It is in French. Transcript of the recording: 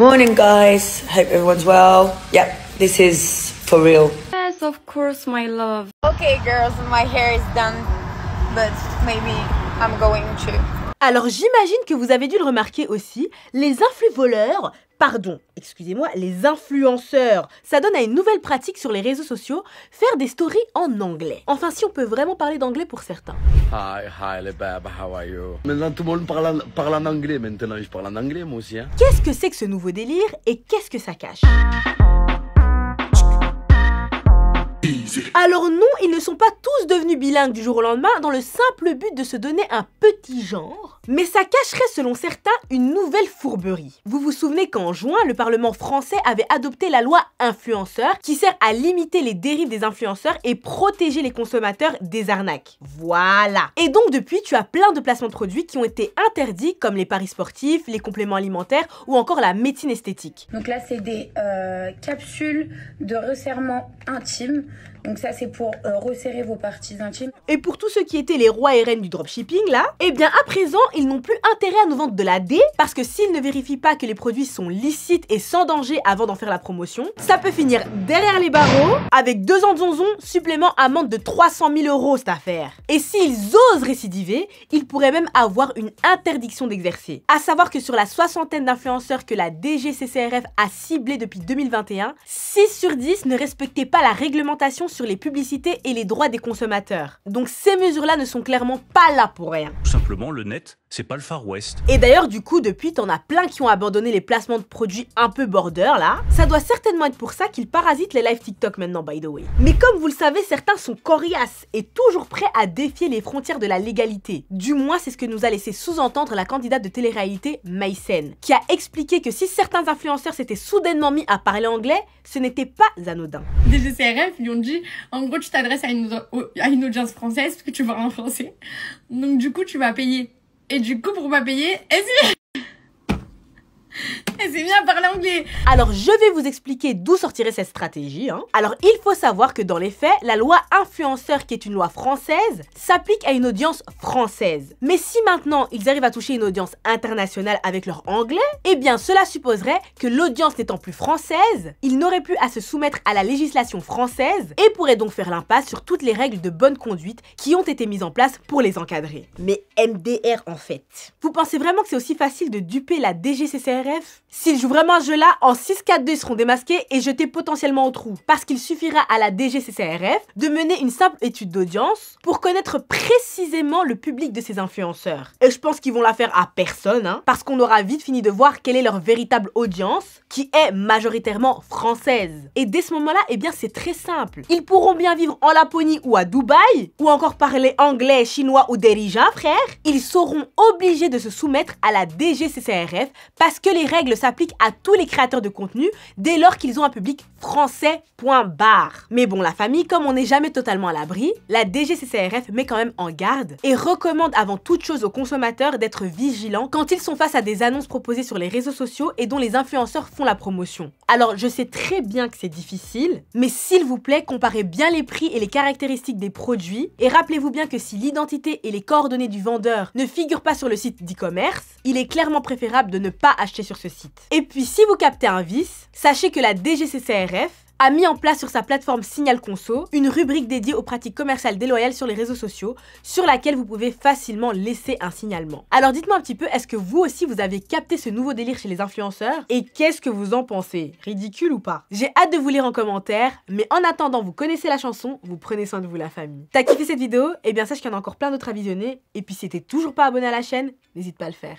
Morning, guys. Hope everyone's well. Yep, this is for real. Yes, of course, my love. Okay, girls, my hair is done, but maybe I'm going to Alors j'imagine que vous avez dû le remarquer aussi, les influx voleurs, pardon, excusez-moi, les influenceurs, ça donne à une nouvelle pratique sur les réseaux sociaux, faire des stories en anglais. Enfin si on peut vraiment parler d'anglais pour certains. Hi, hi les babes, how are you Maintenant tout le monde parle en, anglais, maintenant je parle en anglais moi aussi. Hein. Qu'est-ce que c'est que ce nouveau délire et qu'est-ce que ça cache alors non, ils ne sont pas tous devenus bilingues du jour au lendemain dans le simple but de se donner un petit genre, mais ça cacherait selon certains une nouvelle fourberie. Vous vous souvenez qu'en juin, le Parlement français avait adopté la loi influenceur qui sert à limiter les dérives des influenceurs et protéger les consommateurs des arnaques. Voilà. Et donc depuis, tu as plein de placements de produits qui ont été interdits comme les paris sportifs, les compléments alimentaires ou encore la médecine esthétique. Donc là, c'est des euh, capsules de resserrement intime donc ça, c'est pour euh, resserrer vos parties intimes. Et pour tous ceux qui étaient les rois et reines du dropshipping, là, eh bien, à présent, ils n'ont plus intérêt à nous vendre de la D, parce que s'ils ne vérifient pas que les produits sont licites et sans danger avant d'en faire la promotion, ça peut finir derrière les barreaux, avec deux ans de zonzon, supplément amende de 300 000 euros, cette affaire. Et s'ils osent récidiver, ils pourraient même avoir une interdiction d'exercer. À savoir que sur la soixantaine d'influenceurs que la DGCCRF a ciblés depuis 2021, 6 sur 10 ne respectaient pas la réglementation sur les publicités et les droits des consommateurs. Donc ces mesures-là ne sont clairement pas là pour rien. Tout simplement, le net, c'est pas le Far West. Et d'ailleurs, du coup, depuis, t'en as plein qui ont abandonné les placements de produits un peu border, là. Ça doit certainement être pour ça qu'ils parasitent les lives TikTok maintenant, by the way. Mais comme vous le savez, certains sont coriaces et toujours prêts à défier les frontières de la légalité. Du moins, c'est ce que nous a laissé sous-entendre la candidate de télé-réalité, Maïsen, qui a expliqué que si certains influenceurs s'étaient soudainement mis à parler anglais, ce n'était pas anodin. des on dit, en gros, tu t'adresses à une, audience française parce que tu parles en français. Donc, du coup, tu vas payer. Et du coup, pour pas payer, et C'est bien parler anglais Alors, je vais vous expliquer d'où sortirait cette stratégie. Hein. Alors, il faut savoir que dans les faits, la loi influenceur, qui est une loi française, s'applique à une audience française. Mais si maintenant, ils arrivent à toucher une audience internationale avec leur anglais, eh bien, cela supposerait que l'audience n'étant plus française, ils n'auraient plus à se soumettre à la législation française et pourraient donc faire l'impasse sur toutes les règles de bonne conduite qui ont été mises en place pour les encadrer. Mais MDR en fait. Vous pensez vraiment que c'est aussi facile de duper la DGCCRF S'ils jouent vraiment ce jeu-là, en 6-4-2, ils seront démasqués et jetés potentiellement au trou. Parce qu'il suffira à la DGCCRF de mener une simple étude d'audience pour connaître précisément le public de ces influenceurs. Et je pense qu'ils vont la faire à personne, hein, parce qu'on aura vite fini de voir quelle est leur véritable audience, qui est majoritairement française. Et dès ce moment-là, eh bien c'est très simple. Ils pourront bien vivre en Laponie ou à Dubaï, ou encore parler anglais, chinois ou dérija, hein, frère. Ils seront obligés de se soumettre à la DGCCRF parce que les règles s'applique à tous les créateurs de contenu dès lors qu'ils ont un public français, Mais bon, la famille, comme on n'est jamais totalement à l'abri, la DGCCRF met quand même en garde et recommande avant toute chose aux consommateurs d'être vigilants quand ils sont face à des annonces proposées sur les réseaux sociaux et dont les influenceurs font la promotion. Alors, je sais très bien que c'est difficile, mais s'il vous plaît, comparez bien les prix et les caractéristiques des produits et rappelez-vous bien que si l'identité et les coordonnées du vendeur ne figurent pas sur le site d'e-commerce, il est clairement préférable de ne pas acheter sur ce site. Et puis, si vous captez un vice, sachez que la DGCCRF Bref, a mis en place sur sa plateforme Signal Conso une rubrique dédiée aux pratiques commerciales déloyales sur les réseaux sociaux sur laquelle vous pouvez facilement laisser un signalement. Alors dites-moi un petit peu, est-ce que vous aussi vous avez capté ce nouveau délire chez les influenceurs et qu'est-ce que vous en pensez Ridicule ou pas J'ai hâte de vous lire en commentaire, mais en attendant, vous connaissez la chanson, vous prenez soin de vous la famille. T'as kiffé cette vidéo Eh bien sache qu'il y en a encore plein d'autres à visionner et puis si t'es toujours pas abonné à la chaîne, n'hésite pas à le faire.